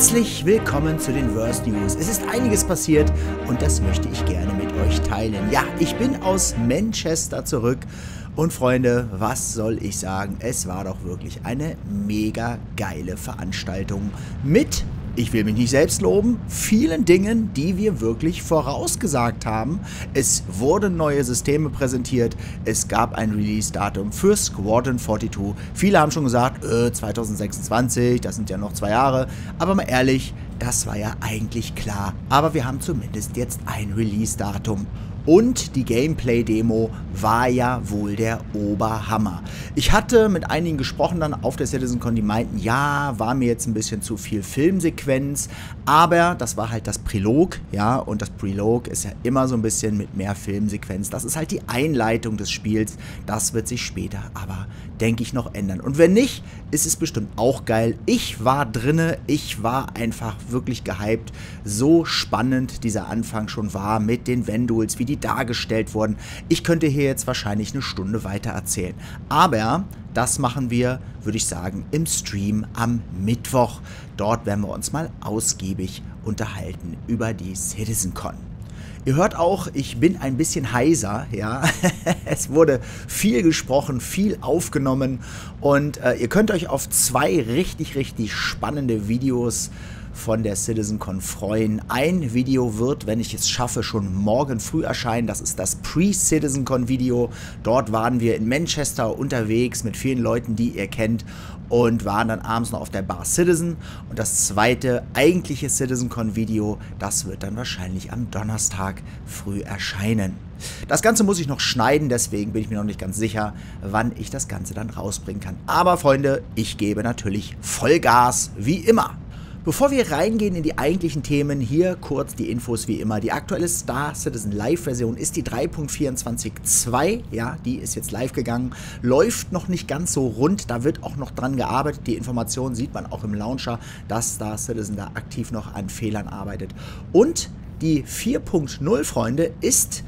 Herzlich willkommen zu den Worst News. Es ist einiges passiert und das möchte ich gerne mit euch teilen. Ja, ich bin aus Manchester zurück und Freunde, was soll ich sagen? Es war doch wirklich eine mega geile Veranstaltung mit ich will mich nicht selbst loben, vielen Dingen, die wir wirklich vorausgesagt haben. Es wurden neue Systeme präsentiert, es gab ein Release-Datum für Squadron 42. Viele haben schon gesagt, äh, 2026, das sind ja noch zwei Jahre. Aber mal ehrlich, das war ja eigentlich klar. Aber wir haben zumindest jetzt ein Release-Datum. Und die Gameplay-Demo war ja wohl der Oberhammer. Ich hatte mit einigen gesprochen dann auf der CitizenCon, die meinten, ja, war mir jetzt ein bisschen zu viel Filmsequenz, aber das war halt das Prilog, ja, und das Prilog ist ja immer so ein bisschen mit mehr Filmsequenz. Das ist halt die Einleitung des Spiels. Das wird sich später aber, denke ich, noch ändern. Und wenn nicht, ist es bestimmt auch geil. Ich war drinne, ich war einfach wirklich gehypt. So spannend dieser Anfang schon war mit den Vendules, wie die dargestellt wurden. Ich könnte hier jetzt wahrscheinlich eine Stunde weiter erzählen. Aber das machen wir, würde ich sagen, im Stream am Mittwoch. Dort werden wir uns mal ausgiebig unterhalten über die CitizenCon. Ihr hört auch, ich bin ein bisschen heiser, ja. es wurde viel gesprochen, viel aufgenommen und äh, ihr könnt euch auf zwei richtig, richtig spannende Videos äh, von der CitizenCon freuen. Ein Video wird, wenn ich es schaffe, schon morgen früh erscheinen. Das ist das Pre-CitizenCon-Video. Dort waren wir in Manchester unterwegs mit vielen Leuten, die ihr kennt und waren dann abends noch auf der Bar Citizen. Und das zweite eigentliche CitizenCon-Video, das wird dann wahrscheinlich am Donnerstag früh erscheinen. Das Ganze muss ich noch schneiden, deswegen bin ich mir noch nicht ganz sicher, wann ich das Ganze dann rausbringen kann. Aber Freunde, ich gebe natürlich Vollgas, wie immer. Bevor wir reingehen in die eigentlichen Themen, hier kurz die Infos wie immer. Die aktuelle Star Citizen Live-Version ist die 3.24.2. Ja, die ist jetzt live gegangen. Läuft noch nicht ganz so rund, da wird auch noch dran gearbeitet. Die Informationen sieht man auch im Launcher, dass Star Citizen da aktiv noch an Fehlern arbeitet. Und die 4.0, Freunde, ist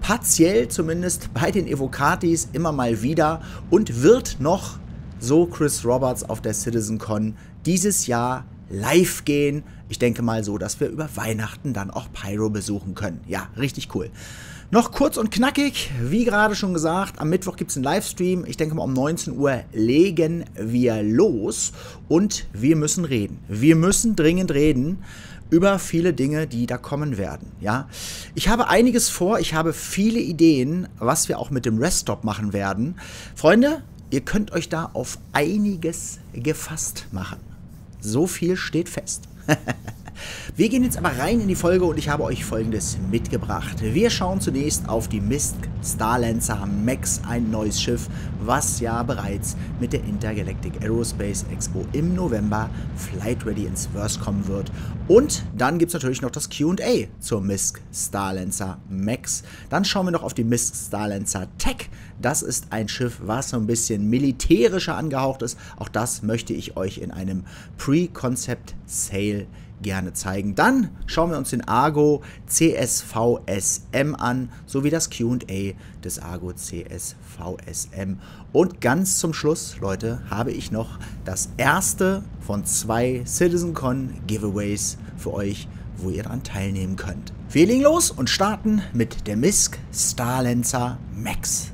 partiell zumindest bei den Evocatis immer mal wieder und wird noch, so Chris Roberts auf der CitizenCon, dieses Jahr live gehen. Ich denke mal so, dass wir über Weihnachten dann auch Pyro besuchen können. Ja, richtig cool. Noch kurz und knackig, wie gerade schon gesagt, am Mittwoch gibt es einen Livestream. Ich denke mal, um 19 Uhr legen wir los und wir müssen reden. Wir müssen dringend reden über viele Dinge, die da kommen werden. Ja, ich habe einiges vor, ich habe viele Ideen, was wir auch mit dem Reststop machen werden. Freunde, ihr könnt euch da auf einiges gefasst machen. So viel steht fest. Wir gehen jetzt aber rein in die Folge und ich habe euch folgendes mitgebracht. Wir schauen zunächst auf die Mist Starlancer Max, ein neues Schiff, was ja bereits mit der Intergalactic Aerospace Expo im November Flight Ready ins Verse kommen wird. Und dann gibt es natürlich noch das QA zur MISC Starlancer Max. Dann schauen wir noch auf die MISC Starlancer Tech. Das ist ein Schiff, was so ein bisschen militärischer angehaucht ist. Auch das möchte ich euch in einem Pre-Concept Sale gerne zeigen. Dann schauen wir uns den Argo CSVSM an, sowie das QA des Argo CSVSM. Und ganz zum Schluss, Leute, habe ich noch das erste von zwei CitizenCon Giveaways für euch, wo ihr daran teilnehmen könnt. Wir legen los und starten mit der MISC Starlancer Max.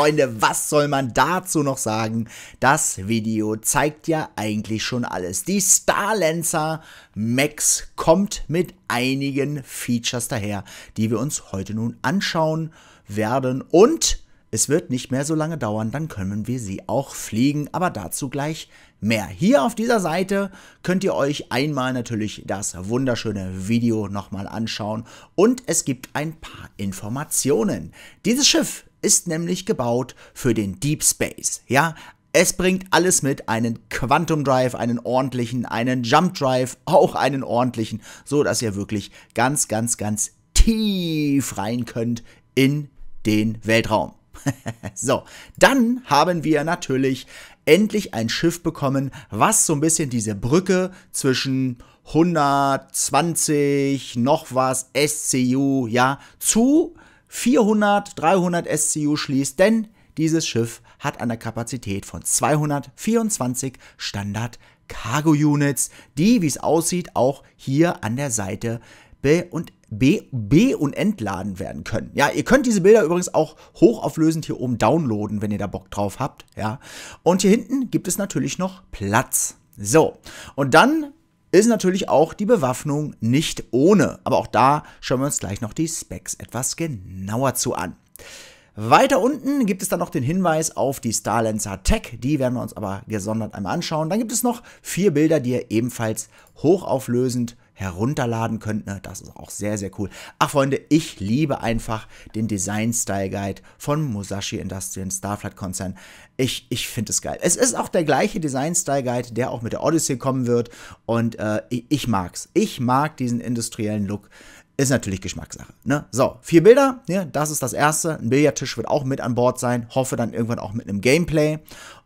Freunde, was soll man dazu noch sagen? Das Video zeigt ja eigentlich schon alles. Die Starlancer Max kommt mit einigen Features daher, die wir uns heute nun anschauen werden. Und es wird nicht mehr so lange dauern, dann können wir sie auch fliegen, aber dazu gleich mehr. Hier auf dieser Seite könnt ihr euch einmal natürlich das wunderschöne Video nochmal anschauen und es gibt ein paar Informationen. Dieses Schiff ist nämlich gebaut für den Deep Space. Ja, es bringt alles mit, einen Quantum Drive, einen ordentlichen, einen Jump Drive, auch einen ordentlichen, so dass ihr wirklich ganz, ganz, ganz tief rein könnt in den Weltraum. so, dann haben wir natürlich endlich ein Schiff bekommen, was so ein bisschen diese Brücke zwischen 120 noch was SCU, ja, zu 400, 300 SCU schließt, denn dieses Schiff hat eine Kapazität von 224 Standard Cargo Units, die, wie es aussieht, auch hier an der Seite B und B, B und entladen werden können. Ja, ihr könnt diese Bilder übrigens auch hochauflösend hier oben downloaden, wenn ihr da Bock drauf habt. Ja, und hier hinten gibt es natürlich noch Platz. So, und dann ist natürlich auch die Bewaffnung nicht ohne. Aber auch da schauen wir uns gleich noch die Specs etwas genauer zu an. Weiter unten gibt es dann noch den Hinweis auf die Starlancer Tech, die werden wir uns aber gesondert einmal anschauen. Dann gibt es noch vier Bilder, die ihr ebenfalls hochauflösend herunterladen könnt. Ne? Das ist auch sehr, sehr cool. Ach Freunde, ich liebe einfach den Design Style Guide von Musashi Industrial Starflight Konzern. Ich, ich finde es geil. Es ist auch der gleiche Design Style Guide, der auch mit der Odyssey kommen wird. Und äh, ich, ich mag's. Ich mag diesen industriellen Look ist natürlich Geschmackssache. Ne? So, vier Bilder, ja, das ist das erste. Ein Billardtisch wird auch mit an Bord sein, hoffe dann irgendwann auch mit einem Gameplay.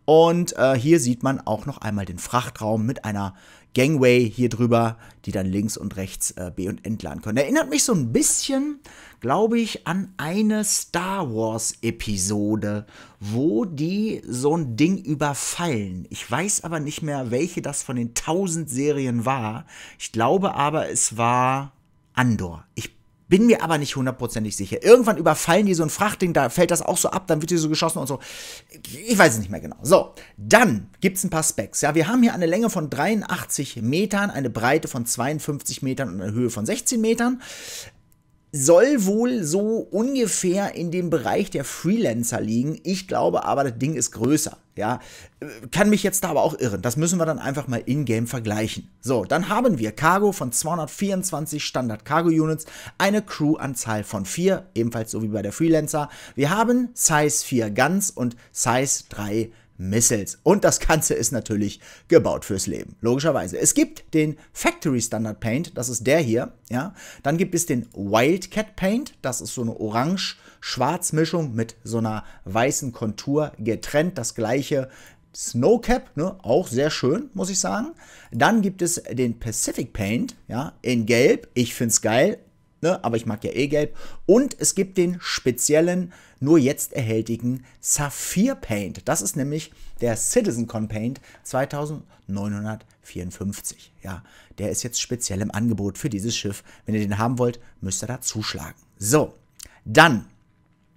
Und äh, hier sieht man auch noch einmal den Frachtraum mit einer Gangway hier drüber, die dann links und rechts äh, B und entladen können. Erinnert mich so ein bisschen, glaube ich, an eine Star Wars-Episode, wo die so ein Ding überfallen. Ich weiß aber nicht mehr, welche das von den 1000 Serien war. Ich glaube aber, es war Andor. Ich bin mir aber nicht hundertprozentig sicher. Irgendwann überfallen die so ein Frachtding, da fällt das auch so ab, dann wird die so geschossen und so. Ich weiß es nicht mehr genau. So, dann gibt es ein paar Specs. Ja, wir haben hier eine Länge von 83 Metern, eine Breite von 52 Metern und eine Höhe von 16 Metern soll wohl so ungefähr in dem Bereich der Freelancer liegen. Ich glaube aber, das Ding ist größer. Ja, kann mich jetzt da aber auch irren. Das müssen wir dann einfach mal in-game vergleichen. So, dann haben wir Cargo von 224 Standard Cargo Units, eine Crew-Anzahl von 4, ebenfalls so wie bei der Freelancer. Wir haben Size 4 ganz und Size 3 ganz. Missiles. Und das Ganze ist natürlich gebaut fürs Leben, logischerweise. Es gibt den Factory Standard Paint, das ist der hier, ja. Dann gibt es den Wildcat Paint, das ist so eine Orange-Schwarz-Mischung mit so einer weißen Kontur getrennt. Das gleiche Snowcap, ne, auch sehr schön, muss ich sagen. Dann gibt es den Pacific Paint, ja, in Gelb. Ich finde es geil ne? aber ich mag ja eh gelb. Und es gibt den speziellen, nur jetzt erhältigen Saphir Paint. Das ist nämlich der Citizen Con Paint 2954. Ja, der ist jetzt speziell im Angebot für dieses Schiff. Wenn ihr den haben wollt, müsst ihr da zuschlagen. So, dann,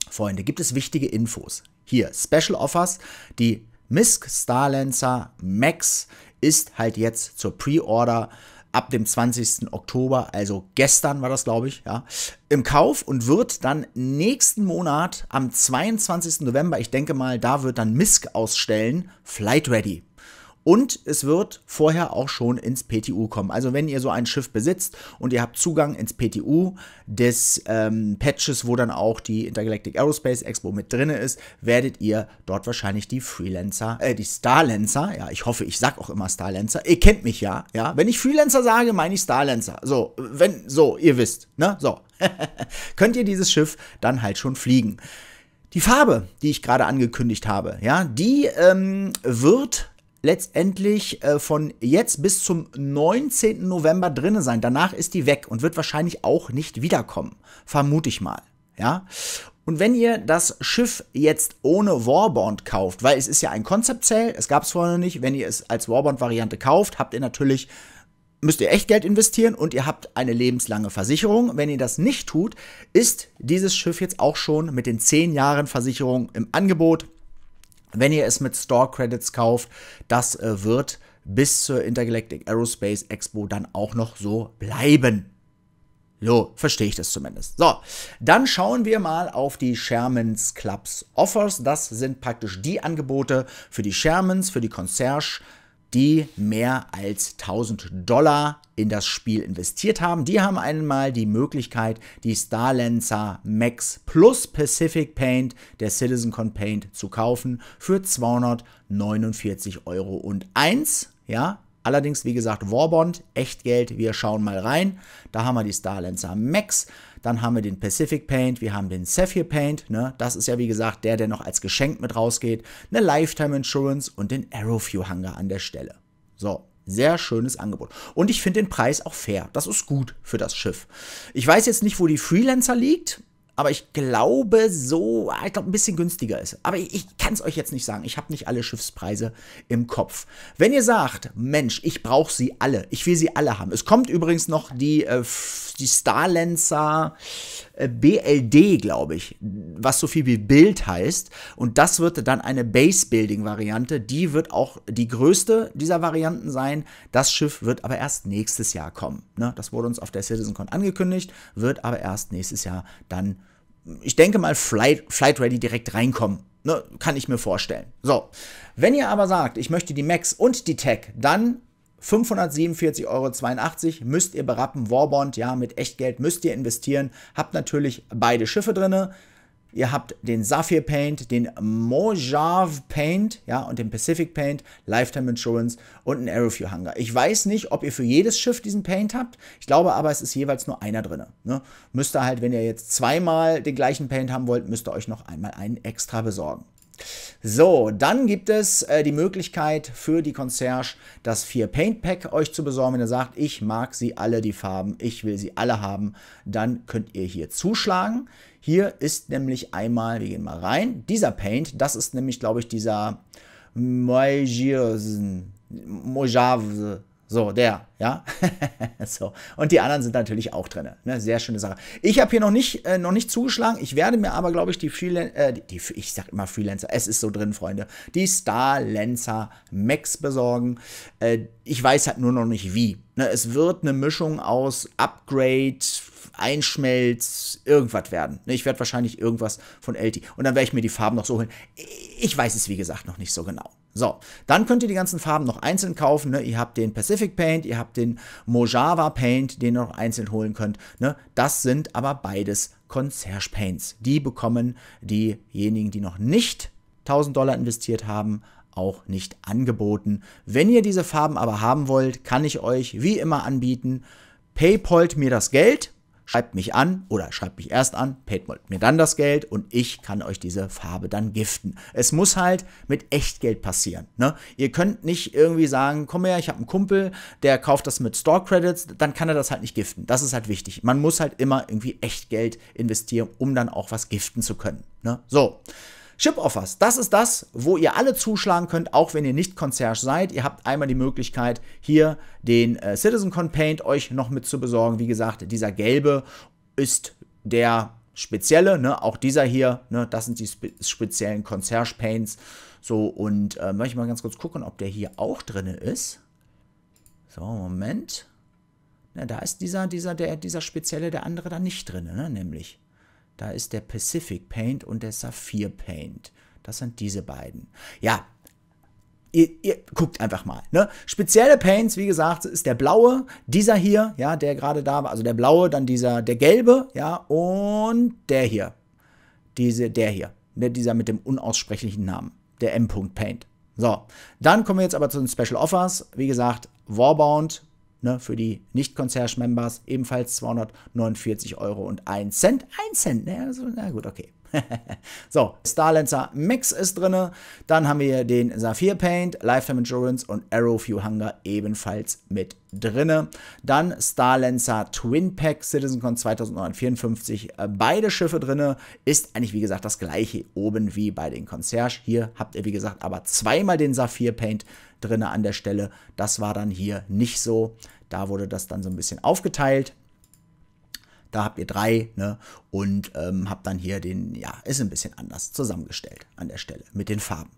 Freunde, gibt es wichtige Infos. Hier, Special Offers, die Misk Starlancer Max ist halt jetzt zur Pre-Order ab dem 20. Oktober, also gestern war das, glaube ich, ja, im Kauf und wird dann nächsten Monat am 22. November, ich denke mal, da wird dann MISC ausstellen, Flight Ready. Und es wird vorher auch schon ins PTU kommen. Also wenn ihr so ein Schiff besitzt und ihr habt Zugang ins PTU des ähm, Patches, wo dann auch die Intergalactic Aerospace Expo mit drin ist, werdet ihr dort wahrscheinlich die Freelancer, äh, die Starlancer, ja, ich hoffe, ich sag auch immer Starlancer, ihr kennt mich ja, ja. Wenn ich Freelancer sage, meine ich Starlancer. So, wenn, so, ihr wisst, ne, so. Könnt ihr dieses Schiff dann halt schon fliegen. Die Farbe, die ich gerade angekündigt habe, ja, die ähm, wird letztendlich äh, von jetzt bis zum 19. November drinne sein. Danach ist die weg und wird wahrscheinlich auch nicht wiederkommen, vermute ich mal. Ja? Und wenn ihr das Schiff jetzt ohne Warbond kauft, weil es ist ja ein Concept Sale, es gab es vorher noch nicht, wenn ihr es als Warbond Variante kauft, habt ihr natürlich müsst ihr echt Geld investieren und ihr habt eine lebenslange Versicherung. Wenn ihr das nicht tut, ist dieses Schiff jetzt auch schon mit den 10 Jahren Versicherung im Angebot wenn ihr es mit Store Credits kauft, das äh, wird bis zur Intergalactic Aerospace Expo dann auch noch so bleiben. So, verstehe ich das zumindest. So, dann schauen wir mal auf die Shermans Clubs Offers. Das sind praktisch die Angebote für die Shermans, für die Concierge, die mehr als 1000 Dollar in das Spiel investiert haben. Die haben einmal die Möglichkeit, die Starlancer Max plus Pacific Paint der Citizen Con Paint zu kaufen für 249 Euro und 1. Ja, allerdings, wie gesagt, Warbond, Echtgeld, wir schauen mal rein. Da haben wir die Starlancer Max. Dann haben wir den Pacific Paint, wir haben den Sapphire Paint, ne? das ist ja wie gesagt der, der noch als Geschenk mit rausgeht, eine Lifetime Insurance und den Aerofuel Hangar an der Stelle. So, sehr schönes Angebot. Und ich finde den Preis auch fair. Das ist gut für das Schiff. Ich weiß jetzt nicht, wo die Freelancer liegt, aber ich glaube so, ah, ich glaube ein bisschen günstiger ist. Aber ich, ich kann es euch jetzt nicht sagen. Ich habe nicht alle Schiffspreise im Kopf. Wenn ihr sagt, Mensch, ich brauche sie alle, ich will sie alle haben. Es kommt übrigens noch die äh, die Starlenser äh, BLD, glaube ich, was so viel wie Bild heißt. Und das wird dann eine Base-Building-Variante. Die wird auch die größte dieser Varianten sein. Das Schiff wird aber erst nächstes Jahr kommen. Ne? Das wurde uns auf der CitizenCon angekündigt, wird aber erst nächstes Jahr dann, ich denke mal, Flight, Flight Ready direkt reinkommen. Ne? Kann ich mir vorstellen. So, wenn ihr aber sagt, ich möchte die Max und die Tech, dann 547,82 Euro müsst ihr berappen. Warbond, ja, mit Echtgeld müsst ihr investieren. Habt natürlich beide Schiffe drin. Ihr habt den Saphir Paint, den Mojave Paint, ja, und den Pacific Paint, Lifetime Insurance und einen Aerofew Hangar. Ich weiß nicht, ob ihr für jedes Schiff diesen Paint habt. Ich glaube aber, es ist jeweils nur einer drin. Ne? Müsst ihr halt, wenn ihr jetzt zweimal den gleichen Paint haben wollt, müsst ihr euch noch einmal einen extra besorgen. So, dann gibt es äh, die Möglichkeit für die Concierge, das 4 Paint Pack euch zu besorgen. Wenn ihr sagt, ich mag sie alle, die Farben, ich will sie alle haben, dann könnt ihr hier zuschlagen. Hier ist nämlich einmal, wir gehen mal rein, dieser Paint, das ist nämlich, glaube ich, dieser Mojave, so, der, ja. so. Und die anderen sind natürlich auch drin. Ne? Sehr schöne Sache. Ich habe hier noch nicht, äh, noch nicht zugeschlagen. Ich werde mir aber, glaube ich, die Freelancer, äh, die, die, ich sag immer Freelancer, es ist so drin, Freunde, die Starlancer Max besorgen. Äh, ich weiß halt nur noch nicht wie. Ne? Es wird eine Mischung aus Upgrade, Einschmelz, irgendwas werden. Ne, ich werde wahrscheinlich irgendwas von LT. Und dann werde ich mir die Farben noch so holen. Ich weiß es, wie gesagt, noch nicht so genau. So, dann könnt ihr die ganzen Farben noch einzeln kaufen. Ne? Ihr habt den Pacific Paint, ihr habt den Mojava Paint, den ihr noch einzeln holen könnt. Ne? Das sind aber beides Concierge Paints. Die bekommen diejenigen, die noch nicht 1000 Dollar investiert haben, auch nicht angeboten. Wenn ihr diese Farben aber haben wollt, kann ich euch wie immer anbieten, PayPalt mir das Geld schreibt mich an oder schreibt mich erst an, payt mir dann das Geld und ich kann euch diese Farbe dann giften. Es muss halt mit Echtgeld passieren. Ne? Ihr könnt nicht irgendwie sagen, komm her, ich habe einen Kumpel, der kauft das mit Store Credits, dann kann er das halt nicht giften. Das ist halt wichtig. Man muss halt immer irgendwie Echtgeld investieren, um dann auch was giften zu können. Ne? So. Ship offers das ist das, wo ihr alle zuschlagen könnt, auch wenn ihr nicht Concierge seid. Ihr habt einmal die Möglichkeit, hier den äh, Citizen Con Paint euch noch mit zu besorgen. Wie gesagt, dieser gelbe ist der spezielle, ne? auch dieser hier, ne? das sind die spe speziellen Concierge Paints. So, und äh, möchte ich mal ganz kurz gucken, ob der hier auch drin ist. So, Moment. Na, da ist dieser, dieser, der, dieser spezielle, der andere da nicht drin, ne? nämlich. Da ist der Pacific Paint und der Saphir Paint. Das sind diese beiden. Ja, Ihr, ihr, guckt einfach mal. Ne? Spezielle Paints, wie gesagt, ist der blaue, dieser hier, ja, der gerade da war, also der blaue, dann dieser, der gelbe, ja, und der hier. Diese, der hier. Der, ne, dieser mit dem unaussprechlichen Namen. Der M-Punkt Paint. So, dann kommen wir jetzt aber zu den Special Offers. Wie gesagt, Warbound Ne, für die Nicht-Concierge-Members ebenfalls 249,01 Euro und 1 Cent. Cent, ne? Also, na gut, okay. so, Starlancer Mix ist drin. Dann haben wir den Saphir Paint, Lifetime Endurance und Arrow Few Hunger ebenfalls mit drin. Dann Starlancer Twin Pack Citizen Con 2954, äh, beide Schiffe drin. Ist eigentlich, wie gesagt, das gleiche oben wie bei den Concierge. Hier habt ihr, wie gesagt, aber zweimal den Saphir Paint drin an der Stelle. Das war dann hier nicht so. Da wurde das dann so ein bisschen aufgeteilt da habt ihr drei, ne? Und ähm, habt dann hier den, ja, ist ein bisschen anders zusammengestellt an der Stelle mit den Farben.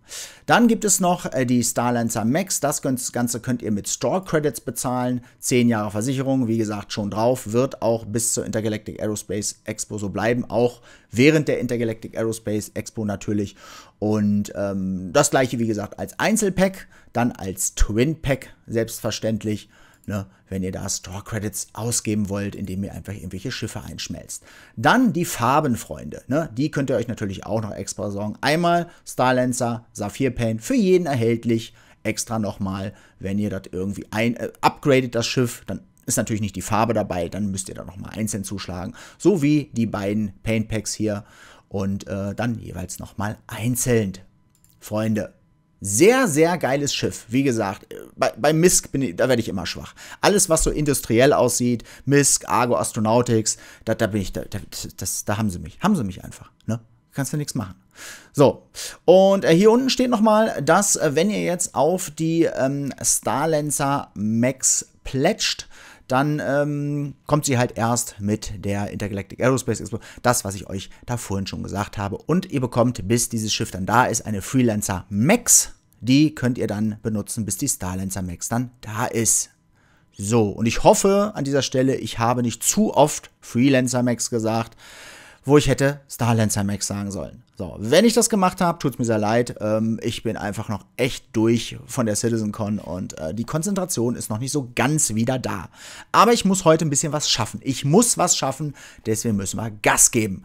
Dann gibt es noch äh, die Starlancer Max. Das Ganze könnt ihr mit Store Credits bezahlen. Zehn Jahre Versicherung, wie gesagt, schon drauf. Wird auch bis zur Intergalactic Aerospace Expo so bleiben. Auch während der Intergalactic Aerospace Expo natürlich. Und ähm, das gleiche, wie gesagt, als Einzelpack, dann als Twin Pack selbstverständlich ne, wenn ihr da Store Credits ausgeben wollt, indem ihr einfach irgendwelche Schiffe einschmelzt. Dann die Farben, Freunde. Ne, die könnt ihr euch natürlich auch noch extra sorgen. Einmal Starlancer, Saphir Paint, für jeden erhältlich. Extra nochmal, wenn ihr das irgendwie ein, äh, upgradet, das Schiff, dann ist natürlich nicht die Farbe dabei, dann müsst ihr da nochmal einzeln zuschlagen. So wie die beiden Paint Packs hier und äh, dann jeweils nochmal einzeln. Freunde, sehr, sehr geiles Schiff. Wie gesagt, äh, bei, bei MISC bin ich, da werde ich immer schwach. Alles, was so industriell aussieht, Misk, Argo Astronautics, da, da bin ich, da, da, das, da haben sie mich. Haben sie mich einfach. Ne? Kannst du nichts machen. So, und äh, hier unten steht nochmal, dass äh, wenn ihr jetzt auf die ähm, Starlancer Max plätscht, dann ähm, kommt sie halt erst mit der Intergalactic Aerospace Expo. Das, was ich euch da vorhin schon gesagt habe. Und ihr bekommt, bis dieses Schiff dann da ist, eine Freelancer Max. Die könnt ihr dann benutzen, bis die Starlancer Max dann da ist. So, und ich hoffe an dieser Stelle, ich habe nicht zu oft Freelancer Max gesagt, wo ich hätte Starlancer Max sagen sollen. So, wenn ich das gemacht habe, tut es mir sehr leid. Ähm, ich bin einfach noch echt durch von der CitizenCon und äh, die Konzentration ist noch nicht so ganz wieder da. Aber ich muss heute ein bisschen was schaffen. Ich muss was schaffen, deswegen müssen wir Gas geben.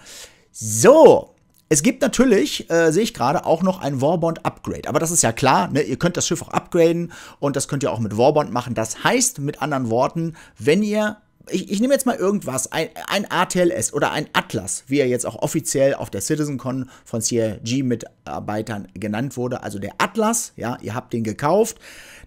So, es gibt natürlich, äh, sehe ich gerade, auch noch ein Warbond-Upgrade. Aber das ist ja klar, ne? ihr könnt das Schiff auch upgraden und das könnt ihr auch mit Warbond machen. Das heißt, mit anderen Worten, wenn ihr ich, ich nehme jetzt mal irgendwas, ein, ein, ATLS oder ein Atlas, wie er jetzt auch offiziell auf der CitizenCon von CRG-Mitarbeitern genannt wurde. Also der Atlas, ja, ihr habt den gekauft,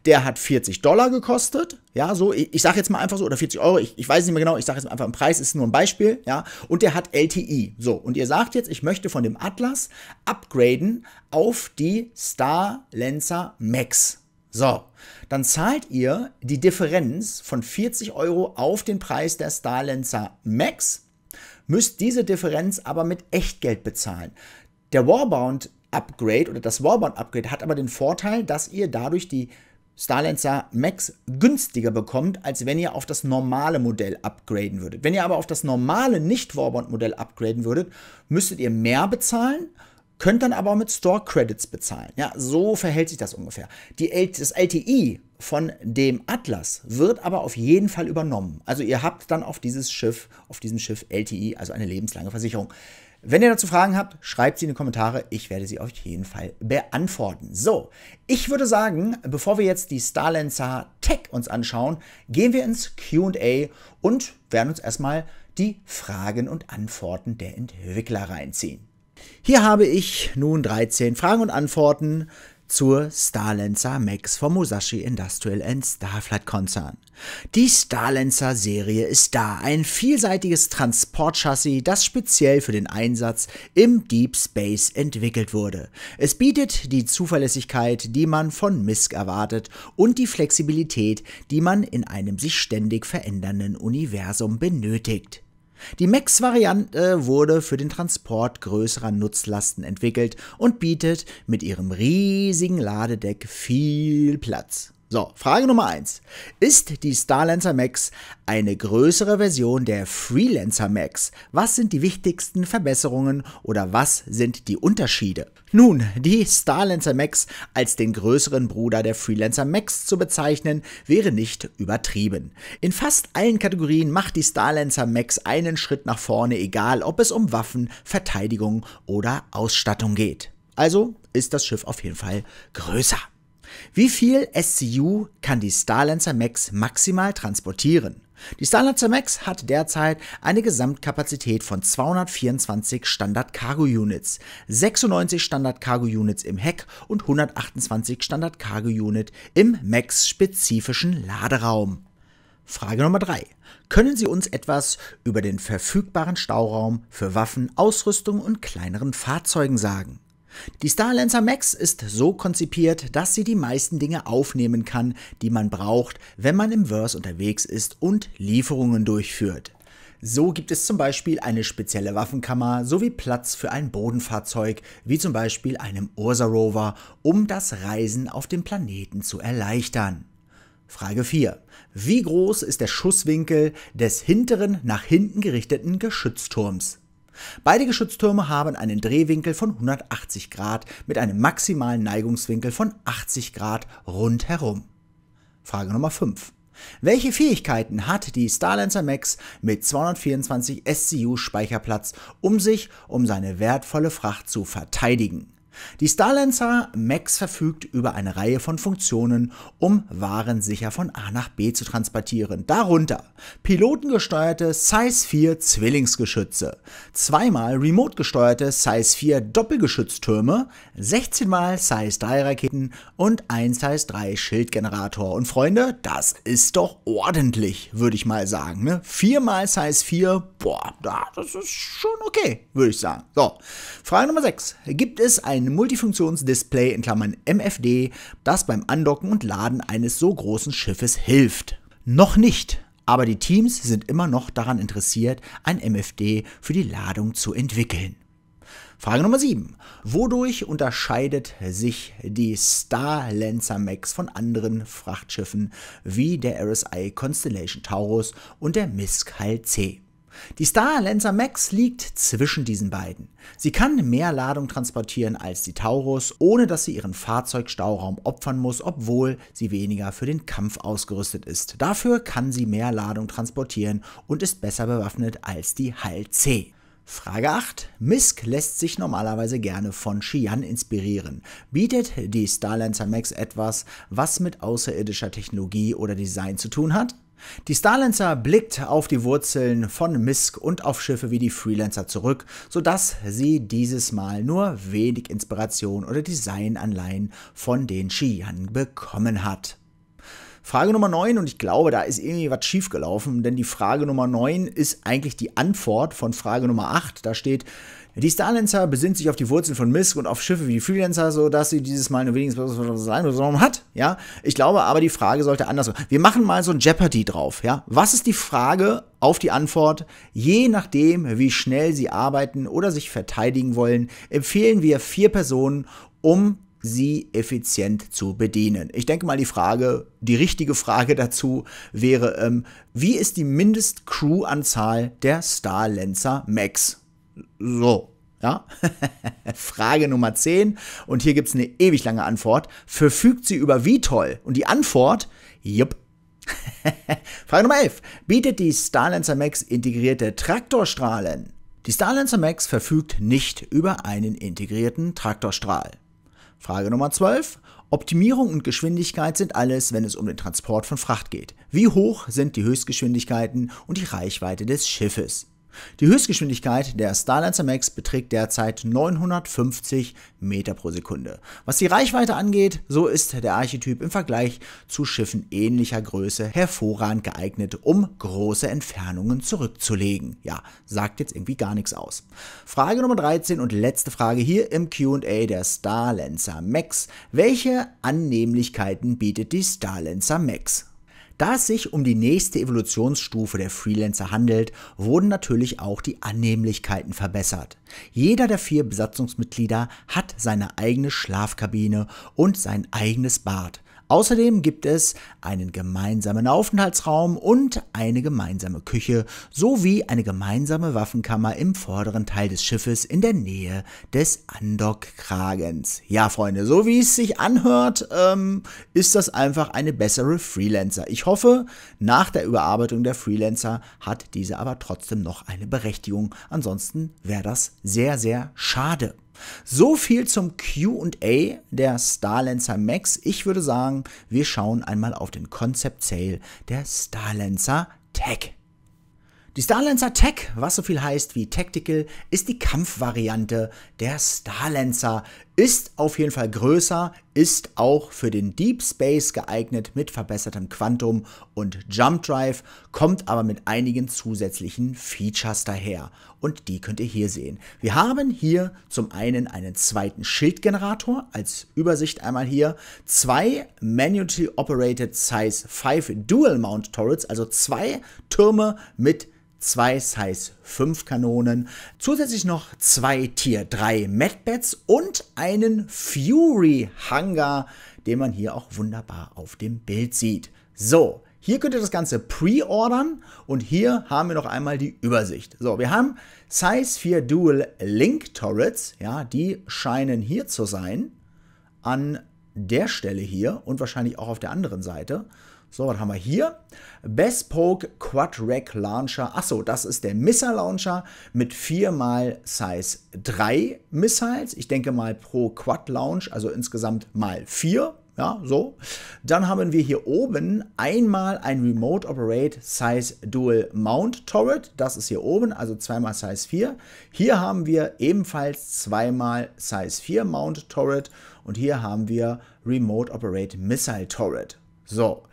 der hat 40 Dollar gekostet, ja, so, ich, ich sage jetzt mal einfach so, oder 40 Euro, ich, ich weiß nicht mehr genau, ich sage jetzt mal einfach einen Preis, ist nur ein Beispiel, ja, und der hat LTI, so, und ihr sagt jetzt, ich möchte von dem Atlas upgraden auf die Star Lancer Max, so, dann zahlt ihr die Differenz von 40 Euro auf den Preis der Starlancer Max, müsst diese Differenz aber mit Echtgeld bezahlen. Der Warbound Upgrade oder das Warbound Upgrade hat aber den Vorteil, dass ihr dadurch die Starlancer Max günstiger bekommt, als wenn ihr auf das normale Modell upgraden würdet. Wenn ihr aber auf das normale Nicht-Warbound-Modell upgraden würdet, müsstet ihr mehr bezahlen könnt dann aber auch mit Store Credits bezahlen. Ja, so verhält sich das ungefähr. Die, das LTI von dem Atlas wird aber auf jeden Fall übernommen. Also ihr habt dann auf dieses Schiff, auf diesem Schiff LTI, also eine lebenslange Versicherung. Wenn ihr dazu Fragen habt, schreibt sie in die Kommentare. Ich werde sie auf jeden Fall beantworten. So, ich würde sagen, bevor wir jetzt die Starlancer Tech uns anschauen, gehen wir ins QA und werden uns erstmal die Fragen und Antworten der Entwickler reinziehen. Hier habe ich nun 13 Fragen und Antworten zur Starlancer Max vom Musashi Industrial and Starflight Konzern. Die Starlancer Serie ist da, ein vielseitiges Transportchassis, das speziell für den Einsatz im Deep Space entwickelt wurde. Es bietet die Zuverlässigkeit, die man von MISC erwartet und die Flexibilität, die man in einem sich ständig verändernden Universum benötigt. Die max variante wurde für den Transport größerer Nutzlasten entwickelt und bietet mit ihrem riesigen Ladedeck viel Platz. So, Frage Nummer 1. Ist die Starlancer Max eine größere Version der Freelancer Max? Was sind die wichtigsten Verbesserungen oder was sind die Unterschiede? Nun, die Starlancer Max als den größeren Bruder der Freelancer Max zu bezeichnen, wäre nicht übertrieben. In fast allen Kategorien macht die Starlancer Max einen Schritt nach vorne, egal ob es um Waffen, Verteidigung oder Ausstattung geht. Also ist das Schiff auf jeden Fall größer. Wie viel SCU kann die Starlancer Max maximal transportieren? Die Starlancer Max hat derzeit eine Gesamtkapazität von 224 Standard Cargo Units, 96 Standard Cargo Units im Heck und 128 Standard Cargo units im Max-spezifischen Laderaum. Frage Nummer 3. Können Sie uns etwas über den verfügbaren Stauraum für Waffen, Ausrüstung und kleineren Fahrzeugen sagen? Die Starlancer Max ist so konzipiert, dass sie die meisten Dinge aufnehmen kann, die man braucht, wenn man im Verse unterwegs ist und Lieferungen durchführt. So gibt es zum Beispiel eine spezielle Waffenkammer sowie Platz für ein Bodenfahrzeug, wie zum Beispiel einem Ursa Rover, um das Reisen auf dem Planeten zu erleichtern. Frage 4. Wie groß ist der Schusswinkel des hinteren nach hinten gerichteten Geschützturms? Beide Geschütztürme haben einen Drehwinkel von 180 Grad mit einem maximalen Neigungswinkel von 80 Grad rundherum. Frage Nummer 5. Welche Fähigkeiten hat die Starlancer Max mit 224 SCU Speicherplatz, um sich um seine wertvolle Fracht zu verteidigen? Die Starlancer Max verfügt über eine Reihe von Funktionen, um Waren sicher von A nach B zu transportieren. Darunter pilotengesteuerte Size 4 Zwillingsgeschütze, zweimal remote gesteuerte Size 4 Doppelgeschütztürme, 16 mal Size 3 Raketen und ein Size 3 Schildgenerator. Und Freunde, das ist doch ordentlich, würde ich mal sagen. Ne? 4 Size 4, boah, das ist schon okay, würde ich sagen. So, Frage Nummer 6. Gibt es ein Multifunktionsdisplay in Klammern MFD, das beim Andocken und Laden eines so großen Schiffes hilft. Noch nicht, aber die Teams sind immer noch daran interessiert, ein MFD für die Ladung zu entwickeln. Frage Nummer 7. Wodurch unterscheidet sich die Star Lancer Max von anderen Frachtschiffen wie der RSI Constellation Taurus und der MISC C? Die Star Lancer Max liegt zwischen diesen beiden. Sie kann mehr Ladung transportieren als die Taurus, ohne dass sie ihren Fahrzeugstauraum opfern muss, obwohl sie weniger für den Kampf ausgerüstet ist. Dafür kann sie mehr Ladung transportieren und ist besser bewaffnet als die HAL C. Frage 8. Misk lässt sich normalerweise gerne von Xi'an inspirieren. Bietet die Starlancer Max etwas, was mit außerirdischer Technologie oder Design zu tun hat? Die Starlancer blickt auf die Wurzeln von Misk und auf Schiffe wie die Freelancer zurück, sodass sie dieses Mal nur wenig Inspiration oder Designanleihen von den Xi'an bekommen hat. Frage Nummer 9, und ich glaube, da ist irgendwie was schiefgelaufen, denn die Frage Nummer 9 ist eigentlich die Antwort von Frage Nummer 8. Da steht, die Starlancer besinnt sich auf die Wurzeln von Misk und auf Schiffe wie die Freelancer, sodass sie dieses Mal nur wenigstens Einfluss hat. Ja, ich glaube aber, die Frage sollte anders Wir machen mal so ein Jeopardy drauf. Ja, was ist die Frage auf die Antwort? Je nachdem, wie schnell sie arbeiten oder sich verteidigen wollen, empfehlen wir vier Personen, um sie effizient zu bedienen. Ich denke mal, die Frage, die richtige Frage dazu wäre, ähm, wie ist die mindestcrew anzahl der Starlancer Max? So, ja? Frage Nummer 10 und hier gibt es eine ewig lange Antwort. Verfügt sie über VTOL? Und die Antwort, jupp. Frage Nummer 11. Bietet die Starlancer Max integrierte Traktorstrahlen? Die Starlancer Max verfügt nicht über einen integrierten Traktorstrahl. Frage Nummer 12. Optimierung und Geschwindigkeit sind alles, wenn es um den Transport von Fracht geht. Wie hoch sind die Höchstgeschwindigkeiten und die Reichweite des Schiffes? Die Höchstgeschwindigkeit der Starlancer Max beträgt derzeit 950 Meter pro Sekunde. Was die Reichweite angeht, so ist der Archetyp im Vergleich zu Schiffen ähnlicher Größe hervorragend geeignet, um große Entfernungen zurückzulegen. Ja, sagt jetzt irgendwie gar nichts aus. Frage Nummer 13 und letzte Frage hier im Q&A der Starlancer Max. Welche Annehmlichkeiten bietet die Starlancer Max? Da es sich um die nächste Evolutionsstufe der Freelancer handelt, wurden natürlich auch die Annehmlichkeiten verbessert. Jeder der vier Besatzungsmitglieder hat seine eigene Schlafkabine und sein eigenes Bad. Außerdem gibt es einen gemeinsamen Aufenthaltsraum und eine gemeinsame Küche sowie eine gemeinsame Waffenkammer im vorderen Teil des Schiffes in der Nähe des Andockkragens. Ja, Freunde, so wie es sich anhört, ähm, ist das einfach eine bessere Freelancer. Ich hoffe, nach der Überarbeitung der Freelancer hat diese aber trotzdem noch eine Berechtigung. Ansonsten wäre das sehr, sehr schade. So viel zum QA der Starlancer Max. Ich würde sagen, wir schauen einmal auf den Concept Sale der Starlancer Tech. Die Starlancer Tech, was so viel heißt wie Tactical, ist die Kampfvariante der Starlancer ist auf jeden Fall größer, ist auch für den Deep Space geeignet mit verbessertem Quantum und Jump Drive, kommt aber mit einigen zusätzlichen Features daher. Und die könnt ihr hier sehen. Wir haben hier zum einen einen zweiten Schildgenerator als Übersicht einmal hier, zwei Manually Operated Size 5 Dual Mount Turrets, also zwei Türme mit 2 Size 5 Kanonen, zusätzlich noch zwei Tier 3 Medbeds und einen Fury Hangar, den man hier auch wunderbar auf dem Bild sieht. So, hier könnt ihr das Ganze pre-ordern und hier haben wir noch einmal die Übersicht. So, wir haben Size 4 Dual Link Turrets, ja, die scheinen hier zu sein, an der Stelle hier und wahrscheinlich auch auf der anderen Seite. So, was haben wir hier? Bespoke Quadrac Launcher. Achso, das ist der Missile Launcher mit 4 x Size 3 Missiles. Ich denke mal pro Quad Launch, also insgesamt mal 4. Ja, so. Dann haben wir hier oben einmal ein Remote Operate Size Dual Mount Turret. Das ist hier oben, also zweimal Size 4. Hier haben wir ebenfalls zweimal Size 4 Mount Turret. Und hier haben wir Remote Operate Missile Turret. So.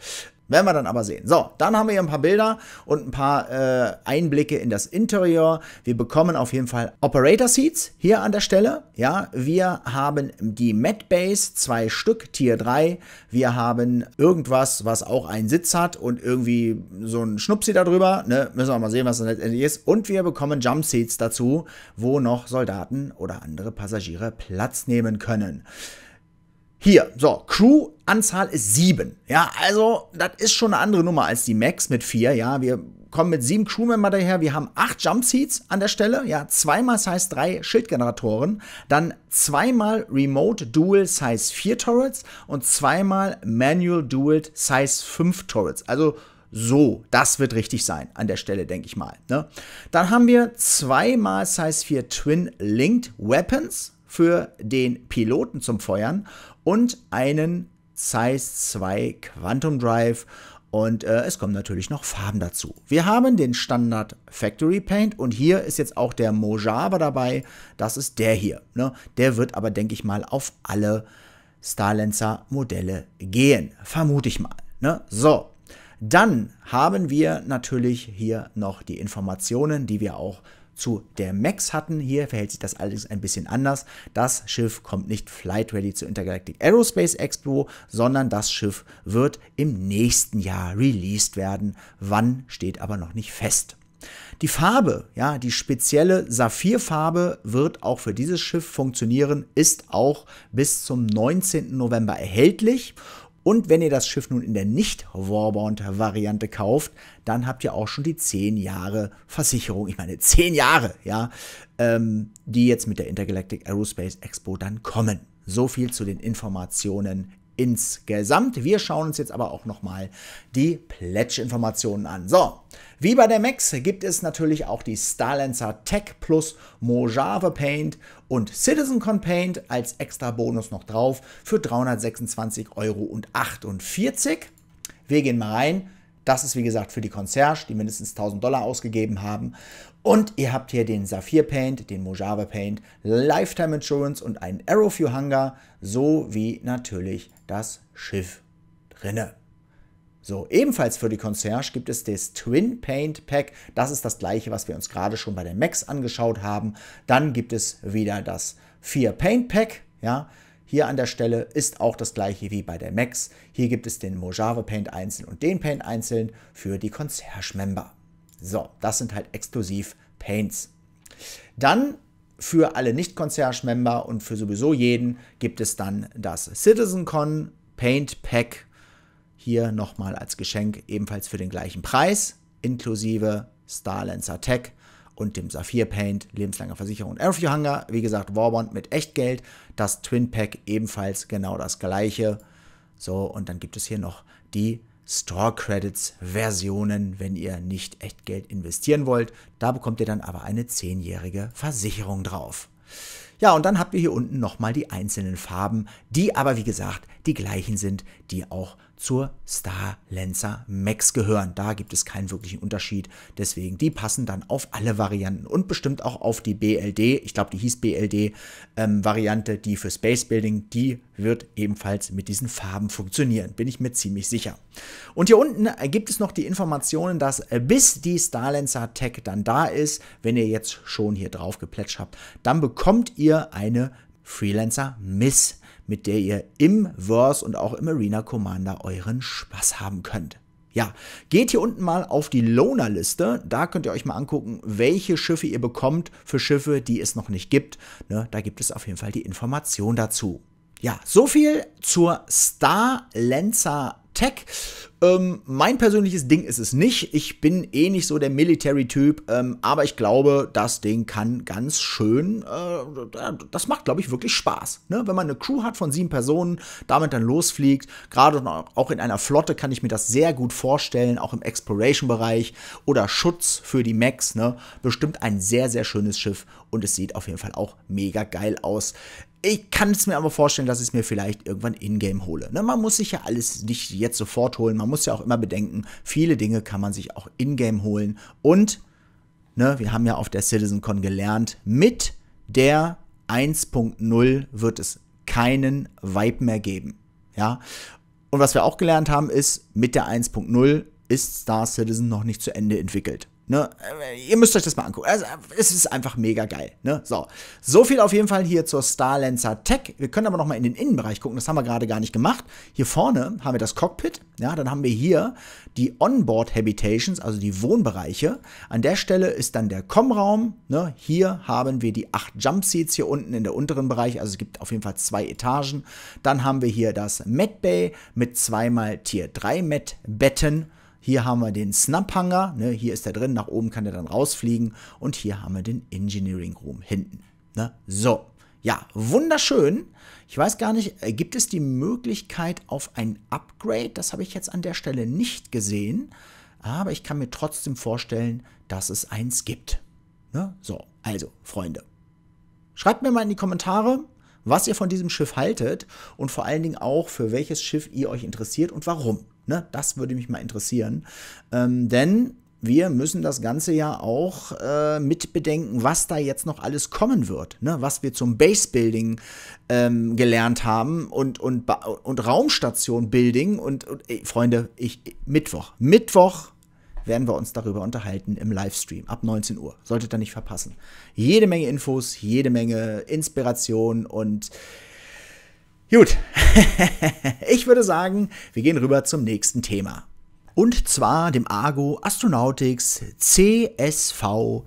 Werden wir dann aber sehen. So, dann haben wir hier ein paar Bilder und ein paar äh, Einblicke in das Interieur. Wir bekommen auf jeden Fall Operator Seats hier an der Stelle. Ja, wir haben die Mat Base, zwei Stück, Tier 3. Wir haben irgendwas, was auch einen Sitz hat und irgendwie so ein Schnupsi darüber. Ne? Müssen wir mal sehen, was das letztendlich ist. Und wir bekommen Jump Seats dazu, wo noch Soldaten oder andere Passagiere Platz nehmen können. Hier, so, Crew-Anzahl ist sieben. Ja, also, das ist schon eine andere Nummer als die Max mit vier. Ja, wir kommen mit sieben Crewmember daher. Wir haben acht Jump-Seats an der Stelle. Ja, zweimal Size 3 Schildgeneratoren. Dann zweimal Remote Dual Size 4 Turrets und zweimal Manual Dual Size 5 Turrets. Also, so, das wird richtig sein an der Stelle, denke ich mal. Ne? Dann haben wir zweimal Size 4 Twin Linked Weapons für den Piloten zum Feuern und einen Size 2 Quantum Drive und äh, es kommen natürlich noch Farben dazu. Wir haben den Standard Factory Paint und hier ist jetzt auch der Mojave dabei. Das ist der hier. Ne? Der wird aber, denke ich mal, auf alle Starlancer Modelle gehen. Vermute ich mal. Ne? So, dann haben wir natürlich hier noch die Informationen, die wir auch zu der Max hatten. Hier verhält sich das allerdings ein bisschen anders. Das Schiff kommt nicht Flight Ready zur Intergalactic Aerospace Expo, sondern das Schiff wird im nächsten Jahr released werden. Wann steht aber noch nicht fest. Die Farbe, ja, die spezielle Saphirfarbe wird auch für dieses Schiff funktionieren, ist auch bis zum 19. November erhältlich und wenn ihr das Schiff nun in der Nicht-Warbound-Variante kauft, dann habt ihr auch schon die 10 Jahre Versicherung. Ich meine, 10 Jahre, ja, ähm, die jetzt mit der Intergalactic Aerospace Expo dann kommen. So viel zu den Informationen insgesamt. Wir schauen uns jetzt aber auch nochmal die Pledge-Informationen an. So, wie bei der Max gibt es natürlich auch die Starlancer Tech Plus Mojave Paint und Citizen Con Paint als extra Bonus noch drauf für 326,48 Euro. Wir gehen mal rein. Das ist wie gesagt für die Concierge, die mindestens 1000 Dollar ausgegeben haben. Und ihr habt hier den Saphir Paint, den Mojave Paint, Lifetime Insurance und einen Arrow Hanger sowie natürlich das Schiff drinne. So, ebenfalls für die Concierge gibt es das Twin Paint Pack. Das ist das gleiche, was wir uns gerade schon bei der Max angeschaut haben. Dann gibt es wieder das 4 Paint Pack. Ja, hier an der Stelle ist auch das gleiche wie bei der Max. Hier gibt es den Mojave Paint einzeln und den Paint einzeln für die Concierge Member. So, das sind halt exklusiv Paints. Dann für alle Nicht-Concierge-Member und für sowieso jeden gibt es dann das CitizenCon Paint Pack. Hier nochmal als Geschenk, ebenfalls für den gleichen Preis, inklusive Starlancer Tech und dem Saphir Paint, lebenslange Versicherung und Airview Hunger. Wie gesagt, Warbond mit Echtgeld, das Twin Pack ebenfalls genau das gleiche. So, und dann gibt es hier noch die Store Credits Versionen, wenn ihr nicht echt Geld investieren wollt. Da bekommt ihr dann aber eine 10-jährige Versicherung drauf. Ja, und dann habt ihr hier unten nochmal die einzelnen Farben, die aber wie gesagt die gleichen sind, die auch zur Star Lancer Max gehören. Da gibt es keinen wirklichen Unterschied. Deswegen, die passen dann auf alle Varianten und bestimmt auch auf die BLD, ich glaube, die hieß BLD-Variante, ähm, die für Space Building, die wird ebenfalls mit diesen Farben funktionieren, bin ich mir ziemlich sicher. Und hier unten äh, gibt es noch die Informationen, dass äh, bis die Star Lancer Tech dann da ist, wenn ihr jetzt schon hier drauf geplätscht habt, dann bekommt ihr ihr eine Freelancer Miss, mit der ihr im Verse und auch im Arena Commander euren Spaß haben könnt. Ja, geht hier unten mal auf die Loaner-Liste. Da könnt ihr euch mal angucken, welche Schiffe ihr bekommt für Schiffe, die es noch nicht gibt. Ne, da gibt es auf jeden Fall die Information dazu. Ja, so viel zur Star Lancer Tech. Ähm, mein persönliches Ding ist es nicht. Ich bin eh nicht so der Military-Typ, ähm, aber ich glaube, das Ding kann ganz schön, äh, das macht, glaube ich, wirklich Spaß. Ne? Wenn man eine Crew hat von sieben Personen, damit dann losfliegt, gerade auch in einer Flotte kann ich mir das sehr gut vorstellen, auch im Exploration-Bereich oder Schutz für die Max. Ne? Bestimmt ein sehr, sehr schönes Schiff und es sieht auf jeden Fall auch mega geil aus. Ich kann es mir aber vorstellen, dass ich es mir vielleicht irgendwann in-game hole. Ne, man muss sich ja alles nicht jetzt sofort holen. Man muss ja auch immer bedenken, viele Dinge kann man sich auch in-game holen. Und ne, wir haben ja auf der CitizenCon gelernt, mit der 1.0 wird es keinen Vibe mehr geben. Ja? Und was wir auch gelernt haben, ist, mit der 1.0 ist Star Citizen noch nicht zu Ende entwickelt. Ne? Äh, ihr müsst euch das mal angucken. Also, es ist einfach mega geil. Ne? So. so viel auf jeden Fall hier zur Starlancer Tech. Wir können aber nochmal in den Innenbereich gucken. Das haben wir gerade gar nicht gemacht. Hier vorne haben wir das Cockpit. Ja, dann haben wir hier die Onboard Habitations, also die Wohnbereiche. An der Stelle ist dann der Kommraum. Ne? Hier haben wir die acht Jumpseats hier unten in der unteren Bereich. Also es gibt auf jeden Fall zwei Etagen. Dann haben wir hier das Bay mit zweimal Tier 3 Med Betten. Hier haben wir den Snaphanger, ne, hier ist er drin, nach oben kann er dann rausfliegen. Und hier haben wir den Engineering Room hinten. Ne? So, ja, wunderschön. Ich weiß gar nicht, äh, gibt es die Möglichkeit auf ein Upgrade? Das habe ich jetzt an der Stelle nicht gesehen. Aber ich kann mir trotzdem vorstellen, dass es eins gibt. Ne? So, also, Freunde. Schreibt mir mal in die Kommentare, was ihr von diesem Schiff haltet und vor allen Dingen auch, für welches Schiff ihr euch interessiert und warum. Ne? Das würde mich mal interessieren. Ähm, denn wir müssen das Ganze ja auch äh, mitbedenken, was da jetzt noch alles kommen wird, ne? was wir zum Base-Building ähm, gelernt haben und, und, und Raumstation-Building. Und, und ey, Freunde, ich, Mittwoch, Mittwoch werden wir uns darüber unterhalten im Livestream ab 19 Uhr. Solltet ihr nicht verpassen. Jede Menge Infos, jede Menge Inspiration und Gut, ich würde sagen, wir gehen rüber zum nächsten Thema. Und zwar dem Argo Astronautics CSVSM,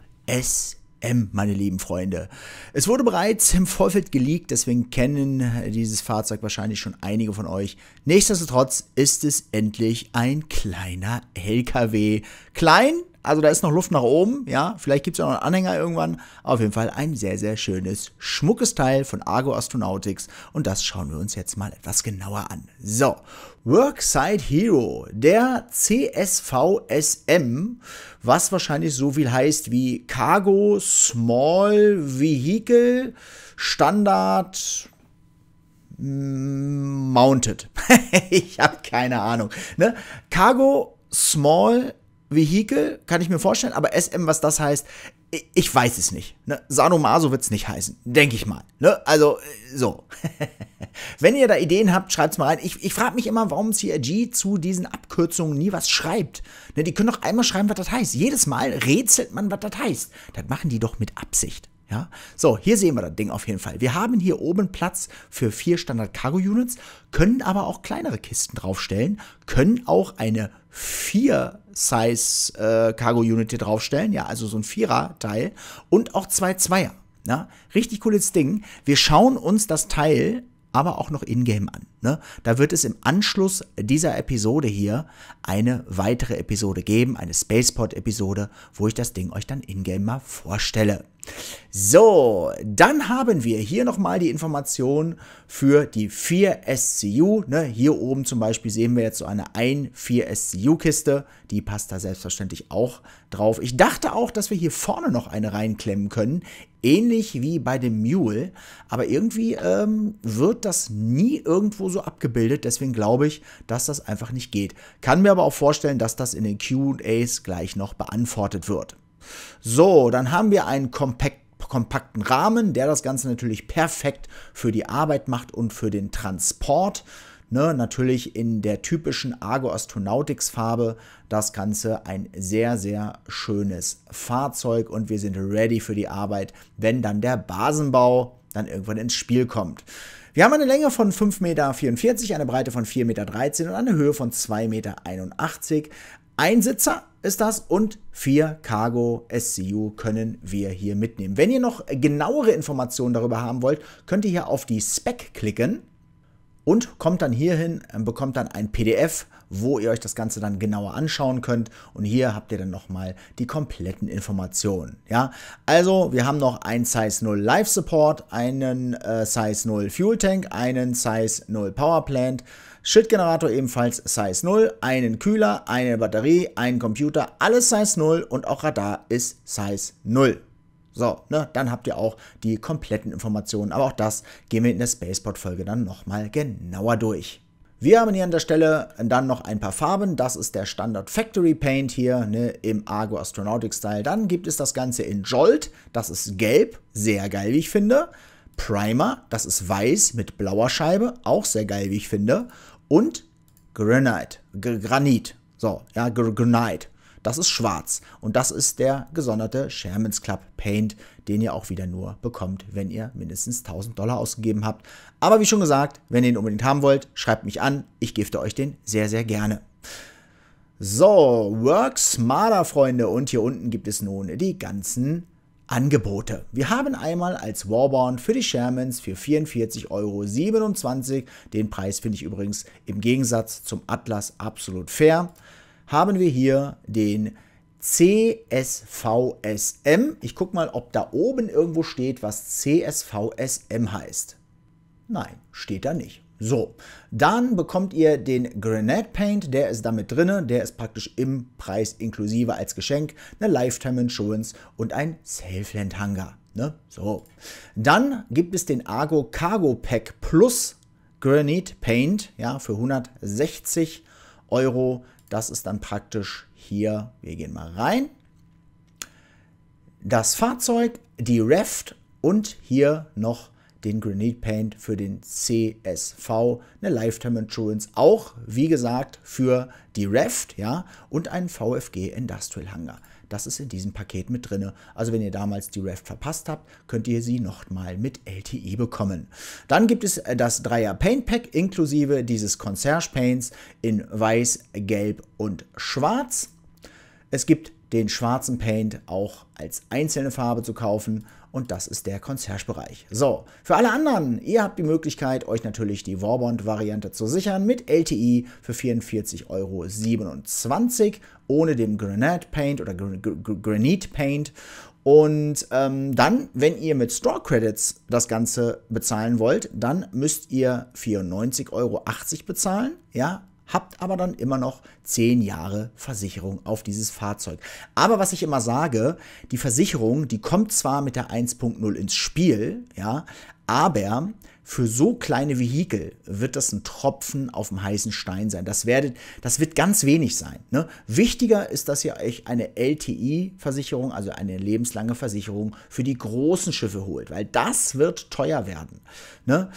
meine lieben Freunde. Es wurde bereits im Vorfeld geleakt, deswegen kennen dieses Fahrzeug wahrscheinlich schon einige von euch. Nichtsdestotrotz ist es endlich ein kleiner LKW. Klein, also da ist noch Luft nach oben, ja. Vielleicht gibt es auch noch einen Anhänger irgendwann. Auf jeden Fall ein sehr, sehr schönes, schmuckes Teil von Argo Astronautics. Und das schauen wir uns jetzt mal etwas genauer an. So, Workside Hero, der CSVSM, was wahrscheinlich so viel heißt wie Cargo Small Vehicle Standard mm, Mounted. ich habe keine Ahnung. Ne? Cargo Small Vehikel, kann ich mir vorstellen, aber SM, was das heißt, ich weiß es nicht. Ne? Sanomaso wird es nicht heißen, denke ich mal. Ne? Also, äh, so. Wenn ihr da Ideen habt, schreibt es mal rein. Ich, ich frage mich immer, warum CRG zu diesen Abkürzungen nie was schreibt. Ne? Die können doch einmal schreiben, was das heißt. Jedes Mal rätselt man, was das heißt. Das machen die doch mit Absicht. Ja? So, hier sehen wir das Ding auf jeden Fall. Wir haben hier oben Platz für vier Standard-Cargo-Units, können aber auch kleinere Kisten draufstellen, können auch eine vier Size äh, Cargo Unit hier draufstellen. Ja, also so ein Vierer-Teil und auch zwei Zweier. Ja, richtig cooles Ding. Wir schauen uns das Teil aber auch noch in-game an. Ne? Da wird es im Anschluss dieser Episode hier eine weitere Episode geben, eine spaceport episode wo ich das Ding euch dann in-game mal vorstelle. So, dann haben wir hier nochmal die Information für die 4SCU. Ne, hier oben zum Beispiel sehen wir jetzt so eine 1-4-SCU-Kiste. Die passt da selbstverständlich auch drauf. Ich dachte auch, dass wir hier vorne noch eine reinklemmen können. Ähnlich wie bei dem Mule. Aber irgendwie ähm, wird das nie irgendwo so abgebildet. Deswegen glaube ich, dass das einfach nicht geht. Kann mir aber auch vorstellen, dass das in den QAs gleich noch beantwortet wird. So, dann haben wir einen kompakten kompakten Rahmen, der das Ganze natürlich perfekt für die Arbeit macht und für den Transport. Ne, natürlich in der typischen Argo Astronautics Farbe das Ganze ein sehr, sehr schönes Fahrzeug und wir sind ready für die Arbeit, wenn dann der Basenbau dann irgendwann ins Spiel kommt. Wir haben eine Länge von 5,44 Meter, eine Breite von 4,13 Meter und eine Höhe von 2,81 Meter. Einsitzer, ist das und vier Cargo SCU können wir hier mitnehmen. Wenn ihr noch genauere Informationen darüber haben wollt, könnt ihr hier auf die Spec klicken und kommt dann hierhin, ähm, bekommt dann ein PDF wo ihr euch das Ganze dann genauer anschauen könnt. Und hier habt ihr dann nochmal die kompletten Informationen. Ja, also wir haben noch einen Size 0 Life Support, einen äh, Size 0 Fuel Tank, einen Size 0 Power Plant. Schildgenerator ebenfalls Size 0, einen Kühler, eine Batterie, einen Computer, alles Size 0 und auch Radar ist Size 0. So, ne, dann habt ihr auch die kompletten Informationen, aber auch das gehen wir in der Spaceport-Folge dann nochmal genauer durch. Wir haben hier an der Stelle dann noch ein paar Farben. Das ist der Standard Factory Paint hier ne, im Argo Astronautic Style. Dann gibt es das Ganze in Jolt. Das ist gelb, sehr geil, wie ich finde. Primer, das ist weiß mit blauer Scheibe, auch sehr geil, wie ich finde. Und Granite, G Granit, so, ja, Granite. Das ist schwarz und das ist der gesonderte Sherman's Club Paint, den ihr auch wieder nur bekommt, wenn ihr mindestens 1000 Dollar ausgegeben habt. Aber wie schon gesagt, wenn ihr ihn unbedingt haben wollt, schreibt mich an. Ich gifte euch den sehr, sehr gerne. So, Work Smarter, Freunde. Und hier unten gibt es nun die ganzen Angebote. Wir haben einmal als Warborn für die Shermans für 44,27 Euro. Den Preis finde ich übrigens im Gegensatz zum Atlas absolut fair. Haben wir hier den CSVSM. Ich gucke mal, ob da oben irgendwo steht, was CSVSM heißt. Nein, steht da nicht. So, dann bekommt ihr den Grenade Paint, der ist damit drin, der ist praktisch im Preis inklusive als Geschenk, eine Lifetime Insurance und ein Safeland Hangar. Ne? So. Dann gibt es den Argo Cargo Pack Plus Grenade Paint, ja, für 160 Euro. Das ist dann praktisch hier, wir gehen mal rein, das Fahrzeug, die Raft und hier noch den Grenade Paint für den CSV, eine Lifetime Insurance, auch wie gesagt für die Raft ja, und einen VFG Industrial Hangar. Das ist in diesem Paket mit drin. Also wenn ihr damals die Raft verpasst habt, könnt ihr sie nochmal mit LTE bekommen. Dann gibt es äh, das Dreier Paint Pack inklusive dieses Concierge Paints in weiß, gelb und schwarz. Es gibt den schwarzen Paint auch als einzelne Farbe zu kaufen und das ist der Concierge-Bereich. So, für alle anderen, ihr habt die Möglichkeit, euch natürlich die Warbond-Variante zu sichern mit LTI für 44,27 Euro ohne dem Granite Paint oder Granite Paint. Und ähm, dann, wenn ihr mit Store Credits das Ganze bezahlen wollt, dann müsst ihr 94,80 Euro bezahlen, ja, habt aber dann immer noch 10 Jahre Versicherung auf dieses Fahrzeug. Aber was ich immer sage, die Versicherung, die kommt zwar mit der 1.0 ins Spiel, ja, aber für so kleine Vehikel wird das ein Tropfen auf dem heißen Stein sein. Das, werdet, das wird ganz wenig sein. Ne? Wichtiger ist, dass ihr euch eine LTI-Versicherung, also eine lebenslange Versicherung für die großen Schiffe holt, weil das wird teuer werden. Ne?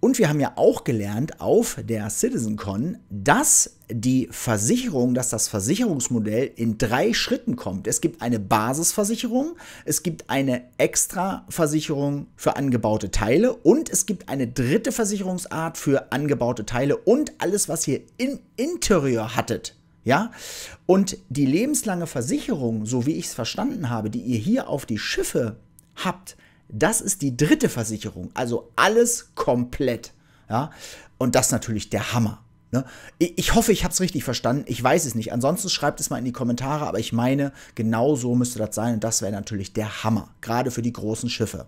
Und wir haben ja auch gelernt auf der CitizenCon, dass die Versicherung, dass das Versicherungsmodell in drei Schritten kommt. Es gibt eine Basisversicherung, es gibt eine Extraversicherung für angebaute Teile und es gibt eine dritte Versicherungsart für angebaute Teile und alles, was ihr im Interieur hattet. Ja, und die lebenslange Versicherung, so wie ich es verstanden habe, die ihr hier auf die Schiffe habt, das ist die dritte Versicherung. Also alles komplett. Ja, und das ist natürlich der Hammer. Ne? Ich hoffe, ich habe es richtig verstanden. Ich weiß es nicht. Ansonsten schreibt es mal in die Kommentare. Aber ich meine, genau so müsste das sein. Und das wäre natürlich der Hammer. Gerade für die großen Schiffe.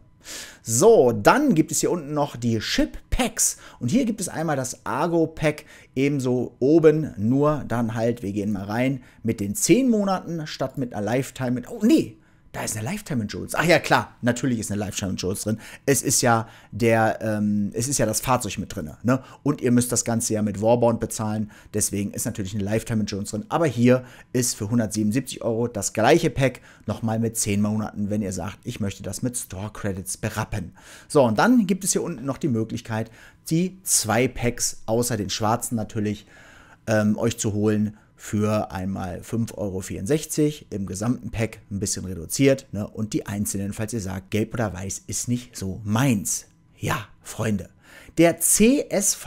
So, dann gibt es hier unten noch die Ship Packs. Und hier gibt es einmal das Argo Pack, ebenso oben, nur dann halt, wir gehen mal rein, mit den 10 Monaten statt mit einer Lifetime mit, oh nee, da ist eine Lifetime Jules. Ach ja, klar, natürlich ist eine Lifetime Jules drin. Es ist ja der, ähm, es ist ja das Fahrzeug mit drin. Ne? Und ihr müsst das Ganze ja mit Warbound bezahlen. Deswegen ist natürlich eine Lifetime Jules drin. Aber hier ist für 177 Euro das gleiche Pack nochmal mit 10 Monaten, wenn ihr sagt, ich möchte das mit Store Credits berappen. So, und dann gibt es hier unten noch die Möglichkeit, die zwei Packs außer den schwarzen natürlich ähm, euch zu holen für einmal 5,64 Euro im gesamten Pack ein bisschen reduziert ne? und die einzelnen, falls ihr sagt, gelb oder weiß ist nicht so meins. Ja, Freunde, der CSV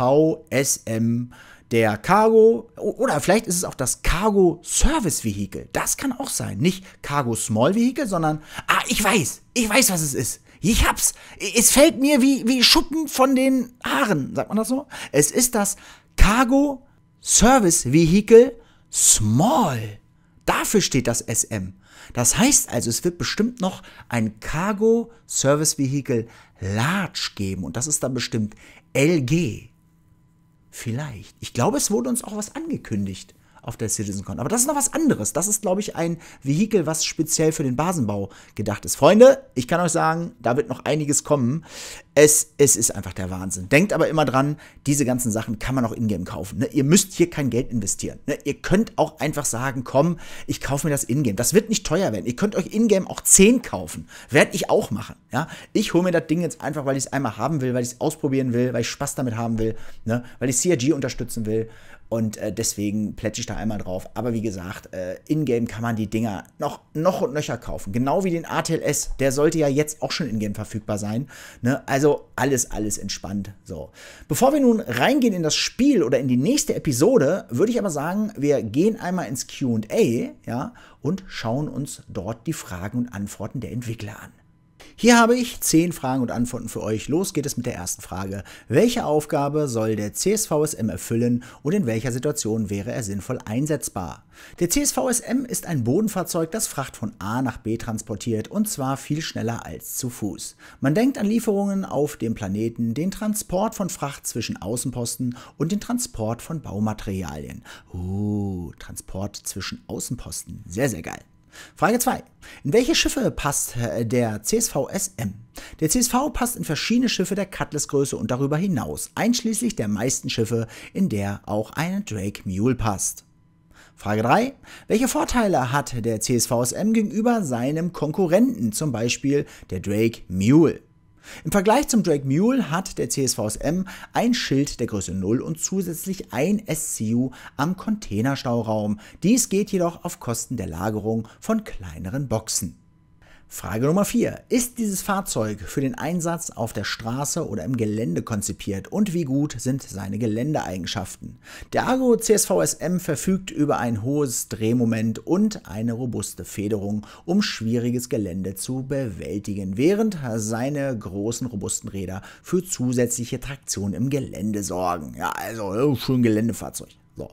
SM der Cargo oder vielleicht ist es auch das Cargo Service Vehicle. Das kann auch sein. Nicht Cargo Small Vehicle, sondern, ah, ich weiß, ich weiß, was es ist. Ich hab's. Es fällt mir wie, wie Schuppen von den Haaren, sagt man das so? Es ist das Cargo Service Vehicle Small. Dafür steht das SM. Das heißt also, es wird bestimmt noch ein Cargo Service Vehicle Large geben und das ist dann bestimmt LG. Vielleicht. Ich glaube, es wurde uns auch was angekündigt auf der CitizenCon. Aber das ist noch was anderes. Das ist, glaube ich, ein Vehikel, was speziell für den Basenbau gedacht ist. Freunde, ich kann euch sagen, da wird noch einiges kommen. Es, es ist einfach der Wahnsinn. Denkt aber immer dran, diese ganzen Sachen kann man auch ingame kaufen. Ne? Ihr müsst hier kein Geld investieren. Ne? Ihr könnt auch einfach sagen, komm, ich kaufe mir das ingame. Das wird nicht teuer werden. Ihr könnt euch ingame auch 10 kaufen. Werde ich auch machen. Ja? Ich hole mir das Ding jetzt einfach, weil ich es einmal haben will, weil ich es ausprobieren will, weil ich Spaß damit haben will, ne? weil ich CRG unterstützen will, und äh, deswegen plätsche ich da einmal drauf. Aber wie gesagt, äh, in-game kann man die Dinger noch, noch und nöcher kaufen. Genau wie den ATLS. Der sollte ja jetzt auch schon in-game verfügbar sein. Ne? Also alles, alles entspannt. So. Bevor wir nun reingehen in das Spiel oder in die nächste Episode, würde ich aber sagen, wir gehen einmal ins QA ja, und schauen uns dort die Fragen und Antworten der Entwickler an. Hier habe ich zehn Fragen und Antworten für euch. Los geht es mit der ersten Frage. Welche Aufgabe soll der CSVSM erfüllen und in welcher Situation wäre er sinnvoll einsetzbar? Der CSVSM ist ein Bodenfahrzeug, das Fracht von A nach B transportiert und zwar viel schneller als zu Fuß. Man denkt an Lieferungen auf dem Planeten, den Transport von Fracht zwischen Außenposten und den Transport von Baumaterialien. Uh, Transport zwischen Außenposten. Sehr, sehr geil. Frage 2. In welche Schiffe passt äh, der CSV SM? Der CSV passt in verschiedene Schiffe der Cutlass-Größe und darüber hinaus, einschließlich der meisten Schiffe, in der auch eine Drake Mule passt. Frage 3. Welche Vorteile hat der CSV SM gegenüber seinem Konkurrenten, zum Beispiel der Drake Mule? Im Vergleich zum Drake Mule hat der CSVSM ein Schild der Größe 0 und zusätzlich ein SCU am Containerstauraum. Dies geht jedoch auf Kosten der Lagerung von kleineren Boxen. Frage Nummer 4. Ist dieses Fahrzeug für den Einsatz auf der Straße oder im Gelände konzipiert und wie gut sind seine Geländeeigenschaften? Der Argo CSVSM verfügt über ein hohes Drehmoment und eine robuste Federung, um schwieriges Gelände zu bewältigen, während seine großen robusten Räder für zusätzliche Traktion im Gelände sorgen. Ja, also schön oh, Geländefahrzeug. So,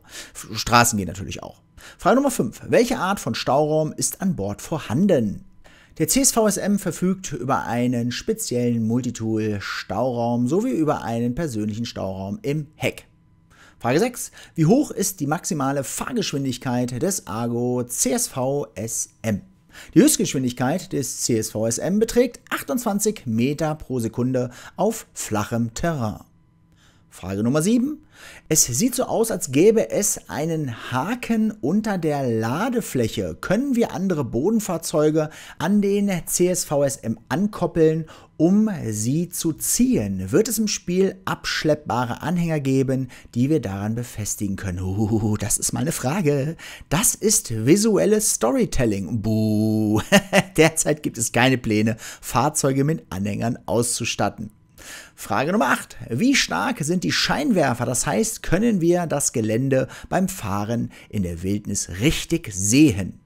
Straßen geht natürlich auch. Frage Nummer 5. Welche Art von Stauraum ist an Bord vorhanden? Der CSVSM verfügt über einen speziellen Multitool-Stauraum sowie über einen persönlichen Stauraum im Heck. Frage 6. Wie hoch ist die maximale Fahrgeschwindigkeit des Argo CSVSM? Die Höchstgeschwindigkeit des CSVSM beträgt 28 Meter pro Sekunde auf flachem Terrain. Frage Nummer 7. Es sieht so aus, als gäbe es einen Haken unter der Ladefläche. Können wir andere Bodenfahrzeuge an den CSVSM ankoppeln, um sie zu ziehen? Wird es im Spiel abschleppbare Anhänger geben, die wir daran befestigen können? Uh, das ist mal eine Frage. Das ist visuelles Storytelling. Buh. Derzeit gibt es keine Pläne, Fahrzeuge mit Anhängern auszustatten. Frage Nummer 8. Wie stark sind die Scheinwerfer? Das heißt, können wir das Gelände beim Fahren in der Wildnis richtig sehen?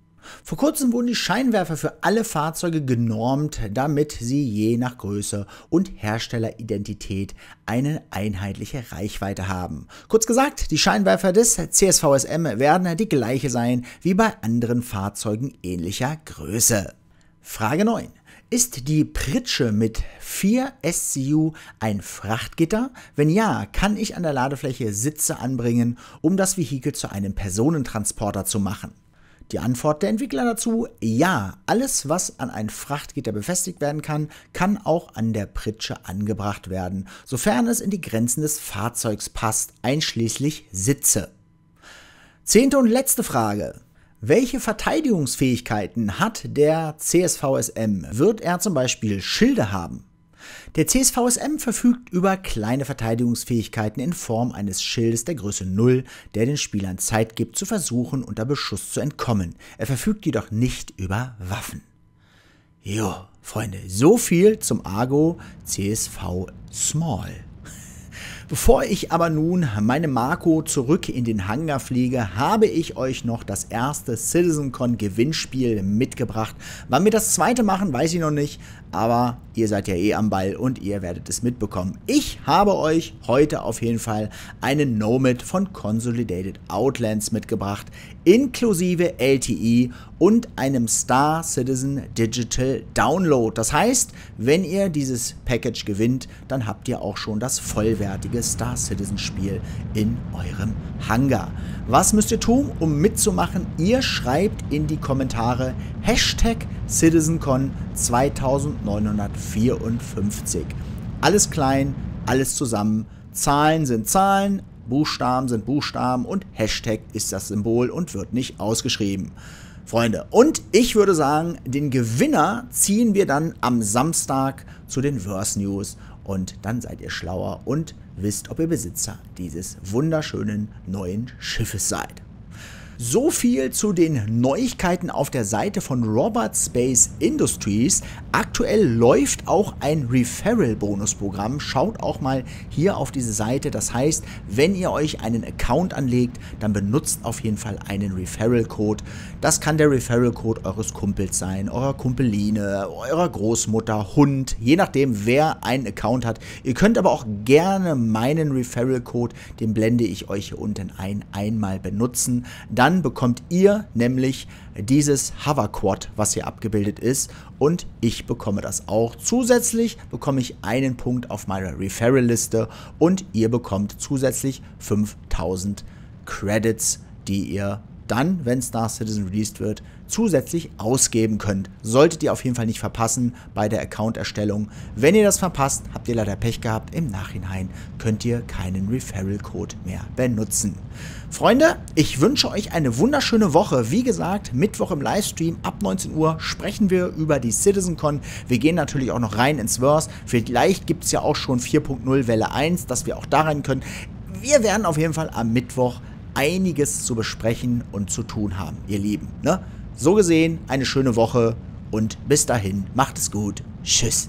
Vor kurzem wurden die Scheinwerfer für alle Fahrzeuge genormt, damit sie je nach Größe und Herstelleridentität eine einheitliche Reichweite haben. Kurz gesagt, die Scheinwerfer des CSVSM werden die gleiche sein wie bei anderen Fahrzeugen ähnlicher Größe. Frage 9. Ist die Pritsche mit 4 SCU ein Frachtgitter? Wenn ja, kann ich an der Ladefläche Sitze anbringen, um das Vehikel zu einem Personentransporter zu machen? Die Antwort der Entwickler dazu, ja, alles, was an ein Frachtgitter befestigt werden kann, kann auch an der Pritsche angebracht werden, sofern es in die Grenzen des Fahrzeugs passt, einschließlich Sitze. Zehnte und letzte Frage. Welche Verteidigungsfähigkeiten hat der CSVSM? Wird er zum Beispiel Schilde haben? Der CSVSM verfügt über kleine Verteidigungsfähigkeiten in Form eines Schildes der Größe 0, der den Spielern Zeit gibt, zu versuchen, unter Beschuss zu entkommen. Er verfügt jedoch nicht über Waffen. Jo, Freunde, so viel zum Argo CSV Small. Bevor ich aber nun meine Marco zurück in den Hangar fliege, habe ich euch noch das erste CitizenCon Gewinnspiel mitgebracht. Wann wir das zweite machen, weiß ich noch nicht, aber ihr seid ja eh am Ball und ihr werdet es mitbekommen. Ich habe euch heute auf jeden Fall einen Nomad von Consolidated Outlands mitgebracht, inklusive LTE und einem Star Citizen Digital Download. Das heißt, wenn ihr dieses Package gewinnt, dann habt ihr auch schon das vollwertige Star Citizen Spiel in eurem Hangar. Was müsst ihr tun, um mitzumachen? Ihr schreibt in die Kommentare Hashtag CitizenCon 2954. Alles klein, alles zusammen. Zahlen sind Zahlen, Buchstaben sind Buchstaben und Hashtag ist das Symbol und wird nicht ausgeschrieben. Freunde, und ich würde sagen, den Gewinner ziehen wir dann am Samstag zu den Verse News und dann seid ihr schlauer und wisst, ob ihr Besitzer dieses wunderschönen neuen Schiffes seid. So viel zu den Neuigkeiten auf der Seite von Robert Space Industries. Aktuell läuft auch ein Referral-Bonusprogramm. Schaut auch mal hier auf diese Seite. Das heißt, wenn ihr euch einen Account anlegt, dann benutzt auf jeden Fall einen Referral-Code. Das kann der Referral-Code eures Kumpels sein, eurer Kumpeline, eurer Großmutter, Hund, je nachdem, wer einen Account hat. Ihr könnt aber auch gerne meinen Referral-Code, den blende ich euch hier unten ein, einmal benutzen. Dann dann bekommt ihr nämlich dieses Hoverquad, was hier abgebildet ist und ich bekomme das auch. Zusätzlich bekomme ich einen Punkt auf meiner Referral-Liste und ihr bekommt zusätzlich 5000 Credits, die ihr dann, wenn Star Citizen released wird, zusätzlich ausgeben könnt. Solltet ihr auf jeden Fall nicht verpassen bei der Account-Erstellung. Wenn ihr das verpasst, habt ihr leider Pech gehabt. Im Nachhinein könnt ihr keinen Referral-Code mehr benutzen. Freunde, ich wünsche euch eine wunderschöne Woche. Wie gesagt, Mittwoch im Livestream ab 19 Uhr sprechen wir über die CitizenCon. Wir gehen natürlich auch noch rein ins Verse. Vielleicht gibt es ja auch schon 4.0 Welle 1, dass wir auch da rein können. Wir werden auf jeden Fall am Mittwoch einiges zu besprechen und zu tun haben, ihr Lieben. Ne? So gesehen, eine schöne Woche und bis dahin, macht es gut. Tschüss.